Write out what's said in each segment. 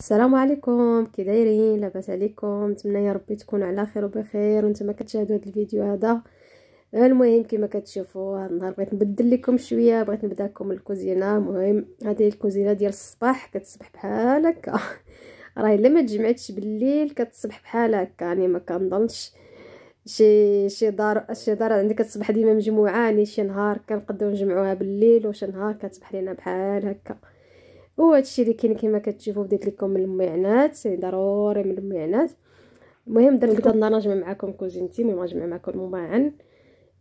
السلام عليكم كي دايرين لاباس عليكم نتمنى يا ربي تكونوا على خير وبخير وانتم كتشاهدوا هذا الفيديو هذا المهم كما كتشوفوا هذا النهار بغيت نبدل لكم شويه بغيت نبدا لكم الكوزينه المهم هذه الكوزينه ديال الصباح كتصبح بحال هكا راهي الا ما تجمعتش بالليل كتصبح بحال هكا يعني ما كنضلش شي شي دار شي دار عندك كتصبح ديما مجموعه يعني شي نهار كنقدروا نجمعوها بالليل وشي نهار كتصبح لينا بحال هكا وهادشي اللي كاين كما كتشوفوا بديت لكم المعنات الميعنات ضروري من الميعنات المهم درت لكم النهار نجمع معكم كوزينتي المهم نجمع معكم مباعا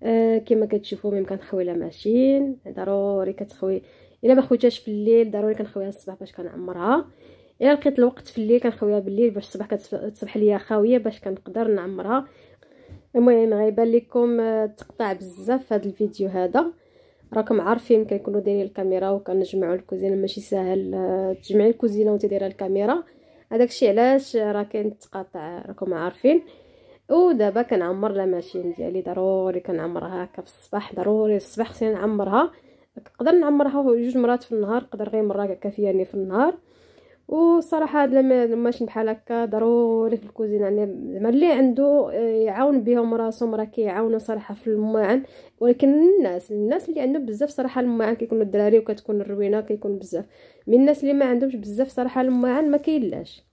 آه كما كتشوفوا ميم كنخوي لا ماشين ضروري كتخوي الا ما خويتهاش في الليل ضروري كنخويها الصباح باش كنعمرها الا لقيت الوقت في الليل كنخويها بالليل باش الصباح كتصبح ليا خاويه باش كنقدر نعمرها المهم غيبان لكم آه، تقطع بزاف هذا الفيديو هذا راكم عارفين كنكونوا دايرين الكاميرا وكنجمعوا الكوزينه ماشي ساهل آه، تجمعي الكوزينه وانت دايره الكاميرا هذاك الشيء علاش راه كنتقاطع راكم عارفين ودابا كنعمر لاماشين ديالي ضروري كنعمرها هكا في الصباح ضروري الصباح خصني نعمرها نقدر نعمرها جوج مرات في النهار نقدر غير مره كافياني يعني في النهار وصراحه هاد ماشي بحال هكا ضروري في الكوزينه يعني زعما اللي عنده آه، يعاون بهم راسهم راه كيعاونوا صراحه في الماعن ولكن الناس الناس اللي عندهم بزاف صراحه الماعن كيكونوا الدراري وكتكون الروينه كيكون بزاف من الناس اللي ما عندهمش بزاف صراحه الماعن ما كيلاش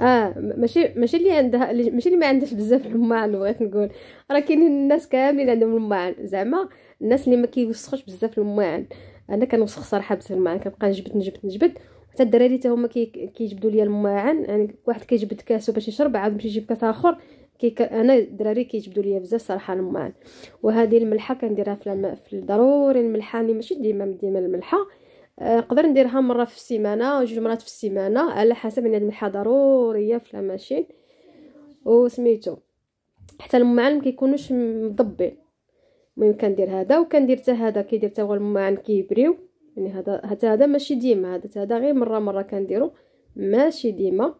اه ماشي ماشي اللي عندها ماشي اللي ما عندهاش بزاف الماعن بغيت نقول راه كاينين الناس كاملين عندهم الماعن زعما الناس اللي ما كيوسخوش بزاف الماعن انا كنوسخ صراحه بزاف الماعن كنبقى نجبد نجبد نجبد حتى الدراري حتى هما كيجبدوا ليا الماعن يعني واحد كيجبد كاسو باش يشرب عاد يمشي يجيب كاس اخر كي انا الدراري كيجبدوا ليا بزاف صراحه الماعن وهذه الملحه كنديرها في الماء في الضروري الملحه اللي ماشي ديما ديما الملحه نقدر آه، نديرها مره في السيمانه جوج مرات في السيمانه على حسب ان يعني الملحه ضروريه في الماشين وسميتو حتى الماعن كيكونوش مضبين المهم كندير هذا وكندير حتى هذا كيدير حتى هو الماعن كيبريو يعني هذا حتى هذا ماشي ديما هذا هذا غير مره مره كنديرو ماشي ديما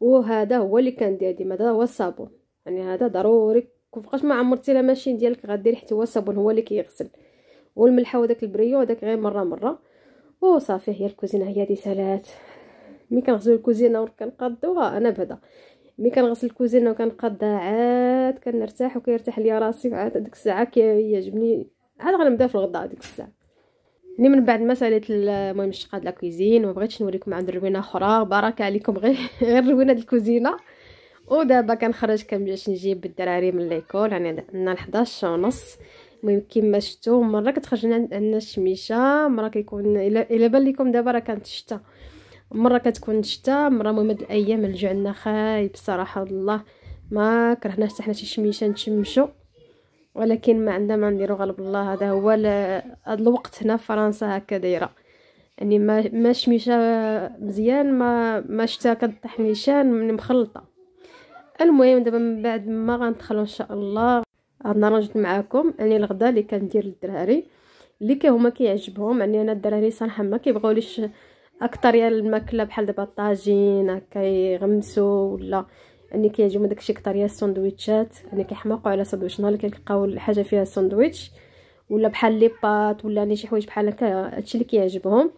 وهذا هو اللي كندير ديما هذا هو الصابون يعني هذا ضروري كفقاش ما عمرتي لا ماشين ديالك غديري حتى هو الصابون هو اللي كيغسل والملح وداك البريو هذاك غير مره مره وصافي هي الكوزينه هي دي سالات ملي كنغسلو الكوزينه كنقضوها انا بهدا ملي كنغسل الكوزينه كنقضها عاد كنرتاح وكيرتاح ليا راسي عاد ديك الساعه كيعجبني عاد غنبدا في الغدا ديك الساعه ني من بعد ما ساليت المهم الشقه د لاكويزين وما نوريكم عند روينه اخرى بارك عليكم غير غير روينه د الكوزينه ودابا كنخرج كنمشي نجيب الدراري من ليكول يعني عندنا 11 ونص المهم كما شفتوا مره كتخرج عندنا الشميشه مره كيكون الا بان لكم دابا راه كانت شتا مره كتكون شتا مره المهم هاد الايام الجو عندنا خايب صراحه الله ما كرهناش حتى حنا شي شميشه نتشمشو ولكن ما عندنا ما نديرو غلب الله هذا هو هاد الوقت هنا في فرنسا هكا دايره يعني ما ما شميشه مزيان ما ما شتا كطيح نيشان مخلطه المهم دابا من بعد ما غندخلو ان شاء الله انا رجعت معاكم يعني الغدا اللي كندير للدراري اللي هما كيعجبهم يعني انا الدراري صراحه ما كيبغوليش اكثر يا الماكله بحال دابا الطاجين هكا يغمسوا ولا كيعجبو كيعجبهم داكشي كثر يا الساندويتشات انا كيحماقو على ساندويتش نهار اللي كيلقاو حاجه فيها الساندويتش ولا بحال لي بات ولا ني شي حوايج بحال هكا هادشي اللي كيعجبهم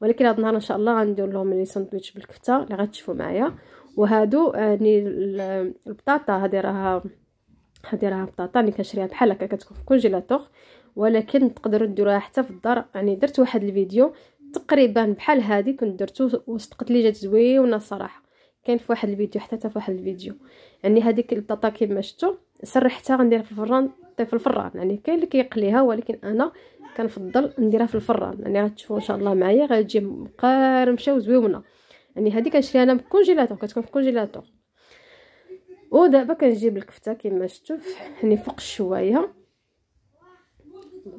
ولكن هاد النهار ان شاء الله غندير لهم لي ساندويتش بالكفته اللي غتشوفوا معايا وهادو يعني البطاطا هادي راها هادي راها بطاطا اللي كنشريها بحال هكا كتكون في الكونجيلاتور ولكن تقدروا ديروها حتى في الدار يعني درت واحد الفيديو تقريبا بحال هادي كنت درتو وصدقت لي جات زويونه الصراحه كاين في واحد الفيديو حتى في واحد الفيديو يعني هذيك البطاطا كما شفتوا سرحتها غنديرها في الفران طيب في الفران يعني كاين اللي كيقليها ولكن انا كنفضل نديرها في الفران يعني غتشوفوا ان شاء الله معايا غتجي مقرمشه وزويونه يعني هذه كنشريها انا من الكونجيلاتور كتكون في الكونجيلاتور ودابا كنجيب الكفته كما شفتوا يعني فوق الشوايه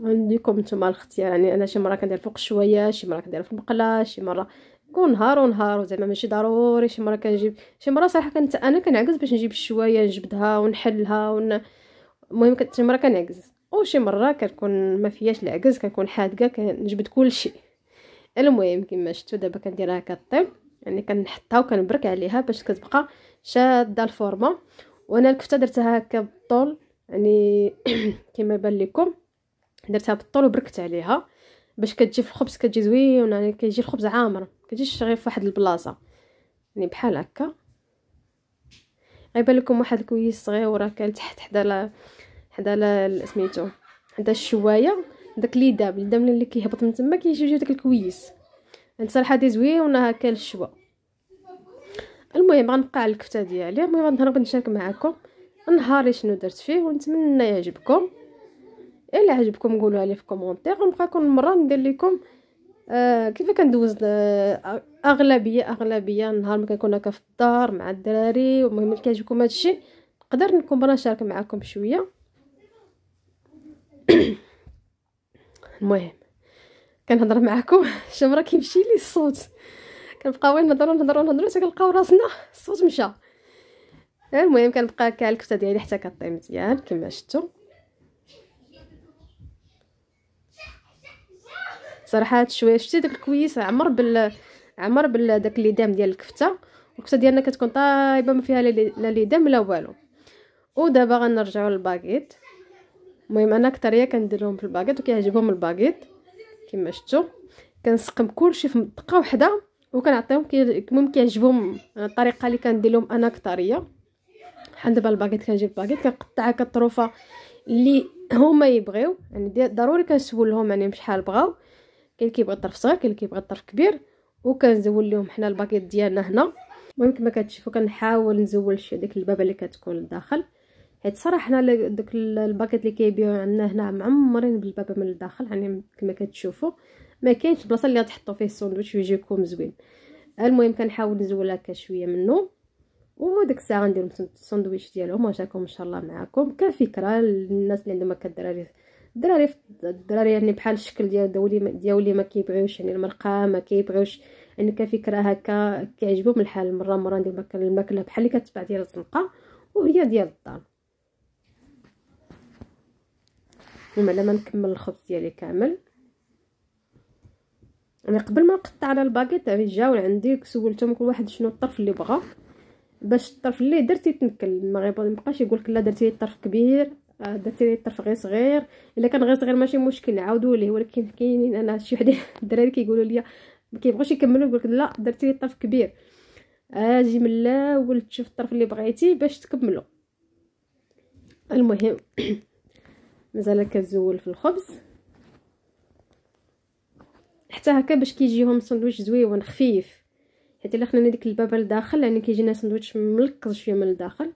عندكم نتوما الاختيار يعني انا شي مره كندير فوق شويه شي مره كندير في المقله شي مره ونهار ونهار زعما ماشي ضروري شي مره كنجيب شي مره صراحه كنت انا كنعكز باش نجيب الشوايه نجبدها ونحلها ون... المهم كنت شي مره كنعكز وشي مره كنكون ما فياش العكز كنكون حادقه كنجبد كلشي المهم كما شفتوا دابا كنديرها كطيب يعني كنحطها وكنبرك عليها باش كتبقى شاده الفورمه وانا الكفته درتها هكا بالطول يعني كما بان لكم درتها بالطول وبركت عليها باش كتجي في الخبز كتجي زوينه يعني كيجي الخبز عامر كتجيش غير فواحد البلاصه يعني بحال هكا غيبان لكم واحد الكويس وراه كان تحت حدا لا حدا لا سميتو حدا الشوايه داك لي داب لي اللي كيهبط من تما كيجي داك الكويس انت صراحه دي زوينه هكا الشوا المهم غنبقى على الكفته ديالي المهم غنهضر بنشارك معكم نهاري شنو درت فيه ونتمنى يعجبكم الا عجبكم قولوها لي في كومونتير ونبقى كل مره ندير لكم آه كيف كندوز آه، اغلبيه اغلبيه النهار ما كنكون هكا في الدار مع الدراري المهم اللي كيعجبكم هادشي نقدر نكون بغيت نشارك معكم شويه المهم كنهضر معكم شمره كيمشي لي الصوت كنبقاو نهضرو نهضرو نهضرو حتى كنلقاو راسنا الصوت مشى المهم كنبقى هكا الكفته ديالي حتى كطيب مزيان كما شفتوا صراحه شويه شتي داك الكويس عمر بال عمر بال داك الليدام ديال الكفته الكفته ديالنا كتكون طايبه ما فيها لا ليدام لا والو ودابا غنرجعوا للباكيت المهم انا اكثريه كنديرهم في الباكيت وكيعجبهم الباكيت كما شفتوا كنسقم كلشي في دقه وحده وكنعطيهم المهم كيعجبهم الطريقه اللي كندير لهم انا اكثريه بحال دابا الباكيت كنجيب كنقطع كنقطعها كطروفه اللي هما يبغيو يعني ضروري كنسول لهم يعني بشحال بغاو كاين اللي كيبغي الطرف صغير كاين اللي كيبغي الطرف كبير وكنزول لهم حنا الباكيط ديالنا هنا المهم كما كتشوفوا كنحاول نزول شي ديك البابه اللي كتكون لداخل حيت صراحه حنا دوك الباكيط اللي كيبيعوا عندنا هنا معمرين بالبابه من الداخل يعني كما كتشوفوا ما كاينش بلاصه اللي تحطوا فيه الساندويتش ويجيكم زوين المهم كنحاول نزولها كشويه منه وديك الساعه غندير الساندويتش ديالهم ونشاركهم ان شاء الله معكم كفكره للناس اللي عندهم الدراري الدراري الدراري يعني بحال الشكل ديال دولي ديالي ما كيبغيوش يعني المرقه ما كيبغيوش يعني كفكره هكا كيعجبهم الحال مره مره ندير الماكله بحال اللي كتبع ديال الزنقه وهي ديال الدار المهم على ما نكمل الخبز ديالي كامل انا قبل ما نقطع على الباكيت يعني جاو عندي سولتهم كل واحد شنو الطرف اللي بغا باش الطرف اللي درتي تنكل ما غيبقاش يقولك لا درتي طرف كبير درتي ليه الطرف غير صغير الا كان غير صغير ماشي مشكل نعاودوا ليه ولكن كاينين انا شي وحدين الدراري كيقولوا لي ما كيبغوش يكملوا يقولك لا درتي ليه الطرف كبير اجي من الاول تشوف الطرف اللي بغيتي باش تكملوا المهم مازال كزول في الخبز حتى هكا باش كيجيهم ساندويتش زويون خفيف حيت الا خلينا ديك الباب لداخل يعني كيجينا ساندويتش ملكز شويه من الداخل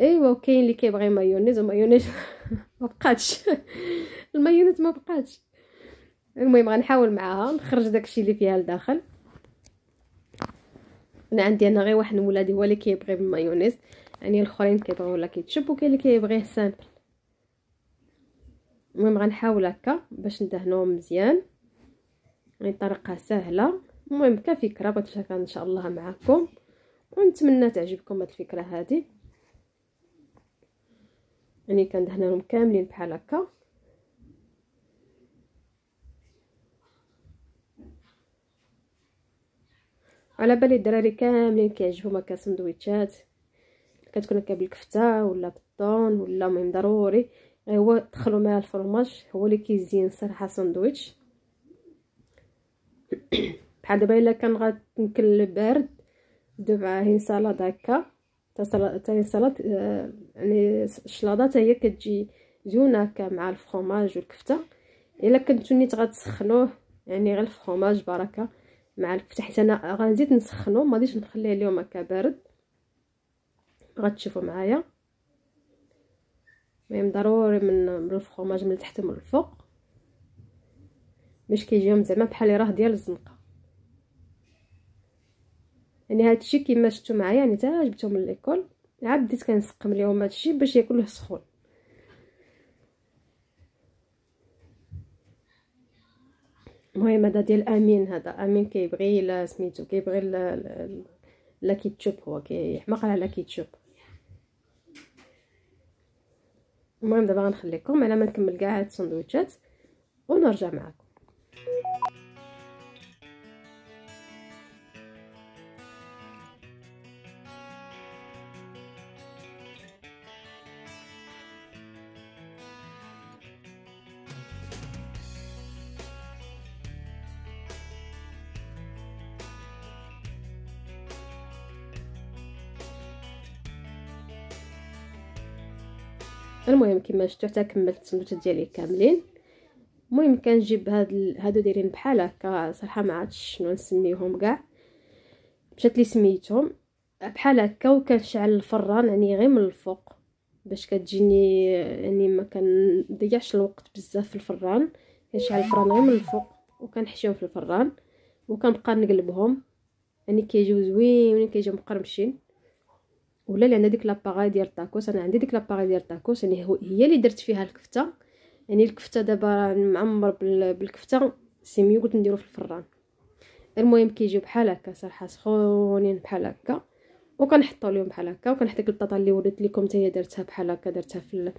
ايوا وكاين اللي كيبغي مايونيز ومايونيز ما بقاتش المايونيز ما بقاتش المهم غنحاول معاها نخرج داكشي اللي فيها لداخل انا عندي انا غير واحد ولادي هو اللي كيبغي بالمايونيز يعني الاخرين كيبغيو لا كيتشب وكاين اللي كيبغيه سامبل المهم غنحاول هكا باش ندهنوهم مزيان يعني طريقه سهله المهم كفكره بغيت نشاركها ان شاء الله معكم ونتمنى تعجبكم هاد الفكره هذه يعني كندهنهم كاملين بحال هكا على بالي الدراري كاملين كيعجبهم هكا سندويتشات كتكون هكا بالكفته ولا بالطون ولا المهم ضروري هو تدخلوا معاه الفرماج هو اللي كيزين صراحه سندويتش بحال دابا الا كان غنكل بارد دوب معاه سلطه هكا تاني سلطة آه، يعني الشلاضة هي كتجي زوينة هكا مع الفرماج والكفتة الا كنتو نيت غتسخنوه يعني غير الفرماج بركة مع الكفتة حيت انا غنزيد نسخنو مغديش نخليه اليوم هكا بارد غتشوفوا معايا مهم ضروري من الفرماج من التحت من الفوق باش كيجيهم زعما بحال راه ديال الزنقه يعني هادشي كيما شفتو معايا يعني تا جبته من ليكول عاد بديت كنسقم ليهم هادشي باش ياكلوه سخون المهم هذا ديال امين هذا امين كيبغي لا سميتو كيبغي لا كيتشوب هو كيحماق على كيتشوب المهم دابا غنخليكم على ما نكمل كاع هاد السندويتشات ونرجع معكم المهم كما شفتوا حتى كملت السندوتشات ديالي كاملين المهم كنجيب هاد هادو دايرين بحال هكا صراحه ما عادش شنو نسميهم كاع مشات لي سميتهم بحال هكا وكنشعل الفران يعني غير من الفوق باش كتجيني يعني ما كنضيعش الوقت بزاف في الفران كنشعل الفران غير من الفوق وكنحشيهم في الفران وكنبقى نقلبهم يعني كيجيو زوينين كيجيو مقرمشين ولا اللي عندها ديك لاباغي ديال الطاكوس انا عندي ديك لاباغي ديال الطاكوس يعني هي اللي درت فيها الكفته يعني الكفته دابا معمر بالكفته سي ميو قلت نديرو في الفران المهم كيجيو بحال هكا صراحه سخونين بحال هكا وكنحطو لهم بحال هكا وكنحط ديك البطاطا اللي وريت لكم حتى هي درتها بحال هكا درتها في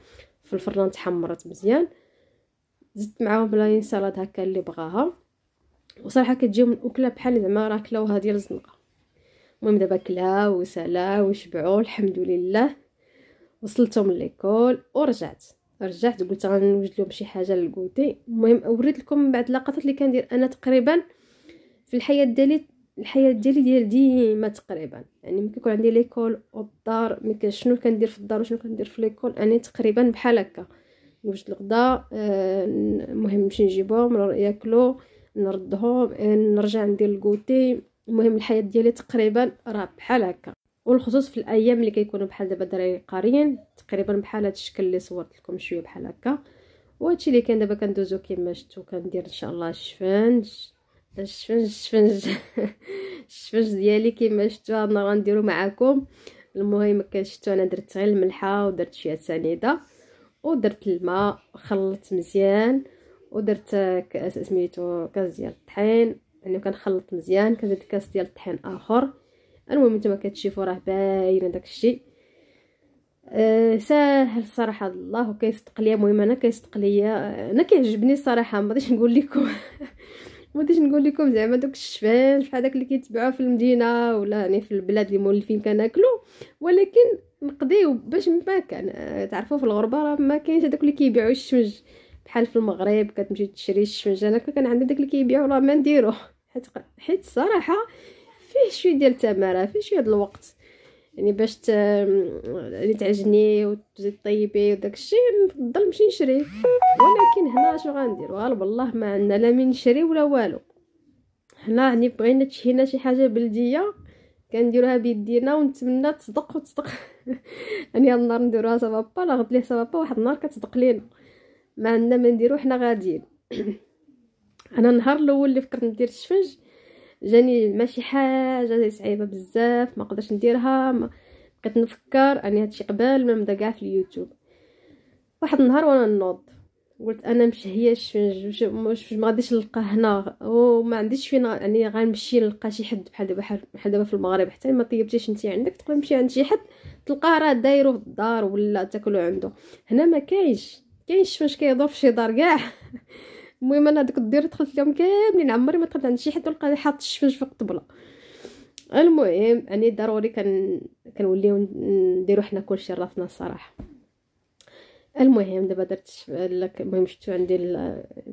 في الفران تحمرت مزيان زدت معاهم بلاين سلطه هكا اللي بغاها وصراحه كتجيهم الاكله بحال زعما راه كلاوها ديال الزنقه المهم دابا كلا وسلا وشبعوا الحمد لله وصلتهم ليكول ورجعت رجعت قلت غنوجد لهم شي حاجه للكوتي المهم وريت لكم بعد اللقطات اللي كندير انا تقريبا في الحياه ديالي الحياه ديالي ديال ديما تقريبا يعني ملي كيكون عندي ليكول والدار ملي شنو كندير في الدار وشنو كندير في ليكول انا تقريبا بحال هكا نوجد الغداء آه، المهم نمشي نجيبهم ياكلوا نردهم آه، نرجع ندير الكوتي المهم الحياه ديالي تقريبا راه بحال هكا والخصوص في الايام اللي كيكونوا بحال دابا الدراري قاريين تقريبا بحال هذا الشكل اللي صورت لكم شويه بحال هكا وهادشي اللي كان دابا كندوزو كما شفتوا كندير ان شاء الله الشفنج الشفنج الشفنج الشفنج ديالي كما شفتوا انا غنديرو معاكم المهم كنشتو انا درت غير الملحه ودرت شويه سنيده ودرت الماء خلطت مزيان ودرت كاس سميتو كاس ديال الطحين يعني كنخلط مزيان كنزيد كاس ديال الطحين اخر المهم نتوما كتشوفوا راه باين داكشي أه ساهل صراحه الله كيصدق ليا المهم انا كيصدق ليا آه، انا كيعجبني الصراحه ما بغيتش نقول لكم ما بغيتش نقول لكم زعما دوك الشفان بحال داك اللي كيتباعوا في المدينه ولا يعني في البلاد اللي مولفين كناكلو ولكن نقضيو باش ما كان آه، تعرفوا في الغربه راه ما كاينش هذوك اللي كيبيعوا الشمج بحال في المغرب كتمشي تشري الشفنج انا كان عندي داك اللي كيبيعو راه ما نديروه حيت حيت الصراحه فيه شويه ديال التماره فيه شويه ديال الوقت يعني باش ت... يعني تعجني وتزيد طيبي وداك الشيء نفضل نمشي نشري ولكن هنا شنو غندير غالب ما عندنا لا من نشري ولا والو هنا يعني بغينا تشهينا شي حاجه بلديه كنديروها بيدينا ونتمنى تصدق وتصدق يعني النهار نديروها صافا با لا غد ليه صافا با واحد النهار كتصدق لينا ما عندنا ما نديرو حنا غاديين انا النهار الاول اللي فكرت ندير الشفنج جاني ماشي حاجه صعيبه بزاف ما قدرتش نديرها ما بقيت نفكر اني هادشي قبل ما نبدا كاع في اليوتيوب واحد النهار وانا نوض قلت انا هي الشفنج مش ما غاديش نلقى هنا وما عنديش فين يعني غنمشي نلقى شي حد بحال دابا بحال دابا في المغرب حتى ما طيبتيش انت عندك تقدر تمشي عند شي حد تلقاه راه دايرو في الدار ولا تاكلو عنده هنا ما كاينش كاينش فاش كيهضر في شي دار كاع المهم انا هذوك الدير دخلت لهم كاملين عمري ما دخلت عند شي حد ولقى حاط الشفنج فوق الطبله المهم يعني ضروري كن كنوليو نديرو حنا كلشي راسنا الصراحه المهم دابا درت المهم شفتو عندي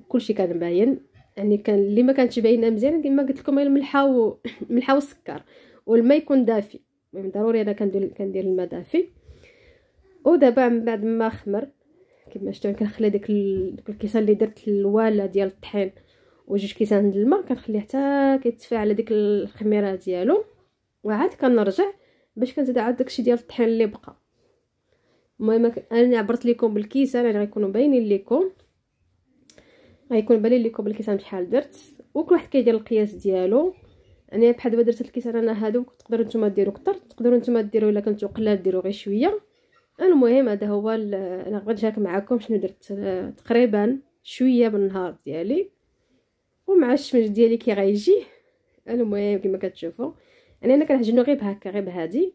كلشي كان باين يعني كان اللي ما كانتش باينه مزيان كما قلت لكم الملحه والملحه والسكر والماء يكون دافي المهم ضروري انا كندير كندير الماء دافي ودابا من بعد ما خمر كما شفتو كنخلي ديك داك الكيسان اللي درت الواله ديال الطحين وجوج كيسان ديال الماء كنخليه حتى كيتفاعل على ديك الخميره ديالو وعاد كنرجع باش كنزيد عاد داكشي ديال الطحين اللي بقى المهم انا عبرت لكم بالكيسان يعني غيكونوا باينين لكم غيكون باين لكم بالكيسان بشحال درت وكل واحد كيدير القياس ديالو يعني بحال دابا درت الكيسان انا هادو تقدروا نتوما ديروا كتر تقدروا نتوما ديروا الا كنتو قلال ديروا غير شويه المهم هذا هو انا بغيت نشارك معكم شنو درت آه، تقريبا شويه بالنهار ديالي ومع الشمس ديالي كي غيجي المهم كما كتشوفوا يعني انا كنعجنو غير بهكا غير بهادي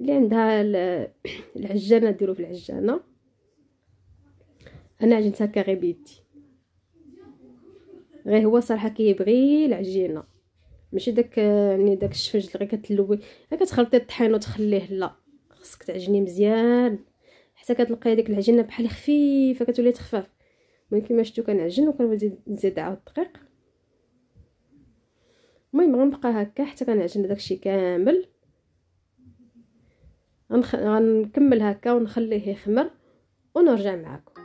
اللي عندها العجانه ديرو في العجانه انا عجنت هكا غير بيدي غير هو صراحه كيبغي العجينه ماشي داك آه، يعني داك الشفنج اللي غير كتلوي غير كتخلطي الطحين وتخليه لا خصك تعجني مزيان حتى كتلقاي ديك العجينه بحال خفيفه كتولي تخفاف المهم كيما شفتو كنعجن وكنزيد نزيد عاود الدقيق المهم غنبقى هكا حتى كنعجن داكشي كامل غنخ... غنكمل هكا ونخليه يخمر ونرجع معاكم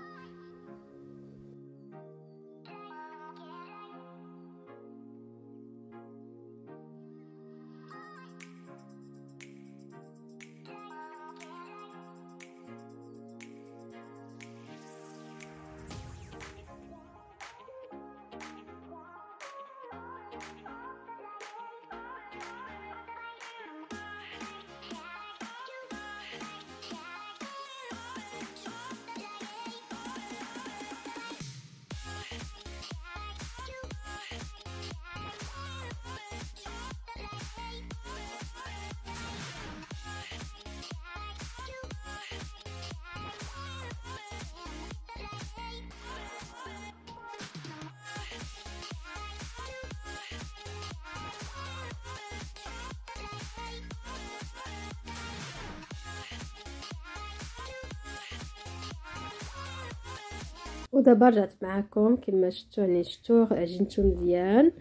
ودابا رجعت معكم كما شفتوا يعني شفتوا عجنتو مزيان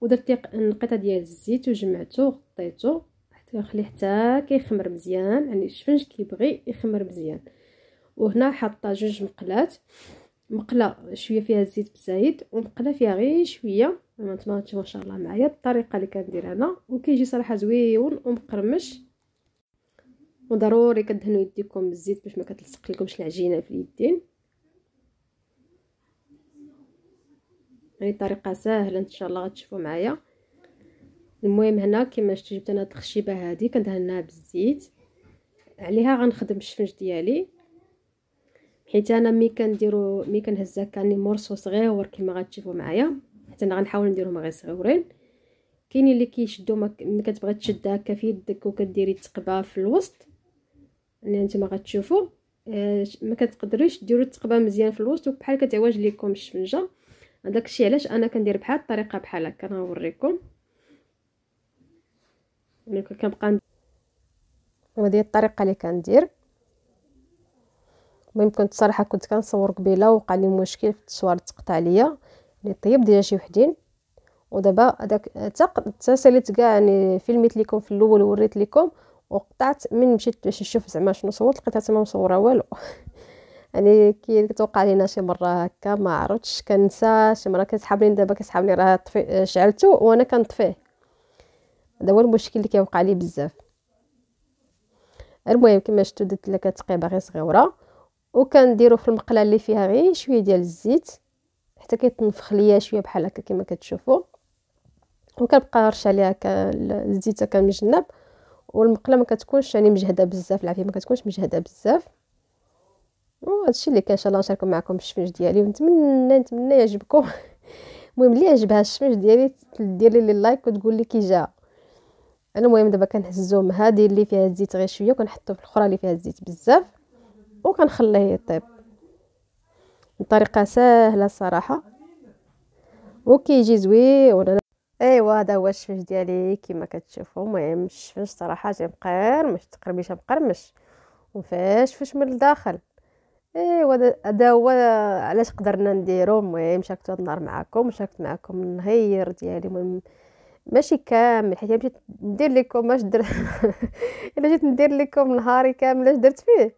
ودرت نقيطه ديال الزيت وجمعته وغطيته حتى نخليه حتى كيخمر مزيان يعني الشفنج كيبغي يخمر مزيان وهنا حاطه جوج مقلات مقله شويه فيها الزيت بزايد ومقله فيها غير شويه ما تنطوا ما شاء الله معايا الطريقه اللي كندير انا وكيجي صراحه زويون ومقرمش وضروري كدهنوا يديكم بالزيت باش ما كتلصق لكمش العجينه في اليدين يعني طريقه ساهله ان شاء الله غتشوفوا معايا المهم هنا كما شفتوا جبت انا التخشيبه هذه كندهنها بالزيت عليها غنخدم الشفنج ديالي حيت انا مي كنديرو مي كنهز كاني مورسو صغيور كما غتشوفوا معايا حتى انا غنحاول نديرهم غير صغيورين كاينين اللي كيشدو ما كتبغي تشد هكا في يدك وكديري التقبه في الوسط يعني نتوما غتشوفوا آه، ما كتقدريش ديروا التقبه مزيان في الوسط وبحال كتعوج ليكم الشفنجه داكشي علاش انا كندير بحال الطريقه بحال هكا نوريكم يعني كنبقى هي الطريقه اللي كندير كنت الصراحه كنت كنصور قبيله وقع لي مشكل في التصوير تقطع ليا اللي طيب ديال شي وحدين ودابا هذاك تساليت كاع يعني فيلميت لكم في الاول وريت لكم وقطعت من مشيت باش نشوف زعما شنو صورت لقيتها تما مصوره والو يعني كي كتوقع لينا شي مره هكا ما عرفتش كنسى شي مره كتسحاب لي دابا كتسحاب لي راه طفي شعلته وانا كنطفيه هذا هو المشكل اللي كيوقع لي بزاف المهم كما شفتوا درت لك كتقيبه غير صغيره وكنديرو في المقله اللي فيها غير شويه ديال الزيت حتى كيتنفخ ليا شويه بحال هكا كما كتشوفوا وكنبقى رش عليها كان مجنب والمقله ما كتكونش يعني مجهده بزاف العافيه ما كتكونش مجهده بزاف الشيء اللي كان ان شاء الله نشارك معكم الشفنج ديالي ونتمنى نتمنى يعجبكم المهم اللي عجبها الشفنج ديالي دير لي لايك وتقول لي كي جا انا المهم دابا كنهزو من هذه اللي فيها الزيت غير شويه وكنحطو في الاخرى اللي فيها الزيت بزاف وكنخليه يطيب بطريقه سهله الصراحه وكيجي انا ايوا هذا هو الشفنج ديالي كما كتشوفوا المهم الشفنج صراحه جاي مقرمش تقريبا مقرمش وفاش فاش من الداخل ايوا هذا هو علاش قدرنا نديرو المهم شاركت هاد النهار معاكم شاركت معاكم النهير ديالي المهم ماشي كامل حيت مشيت ندير لكم اش در الا جيت ندير لكم نهاري كامل اش درت فيه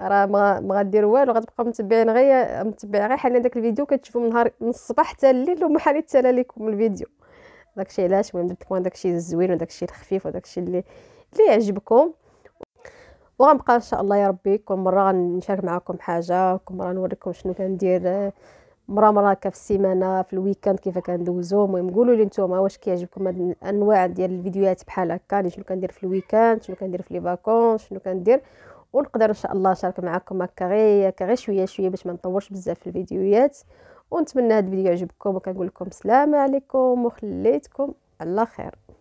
راه ما ما والو غتبقاو متبعين غير متبع غير حاليا داك الفيديو كتشوفوا من نهار من الصباح حتى الليل ومحالي تلا لكم الفيديو داكشي علاش المهم درت لكم داكشي الزوين وداكشي الخفيف وداكشي اللي اللي يعجبكم وغنبقى ان شاء الله يا ربي كل مره غنشارك معكم حاجه كل مره نوريكم شنو كندير مره مره هكا في السيمانه في الويكاند كيف كندوزو المهم قولوا لي نتوما واش كيعجبكم هاد الانواع ديال الفيديوهات بحال هكا يعني شنو كندير في الويكاند شنو كندير في لي فاكونس شنو كندير ونقدر ان شاء الله نشارك معكم هكا غير غير شويه شويه باش ما نطورش بزاف في الفيديوهات ونتمنى هاد الفيديو يعجبكم وكنقول لكم السلام عليكم وخليتكم على خير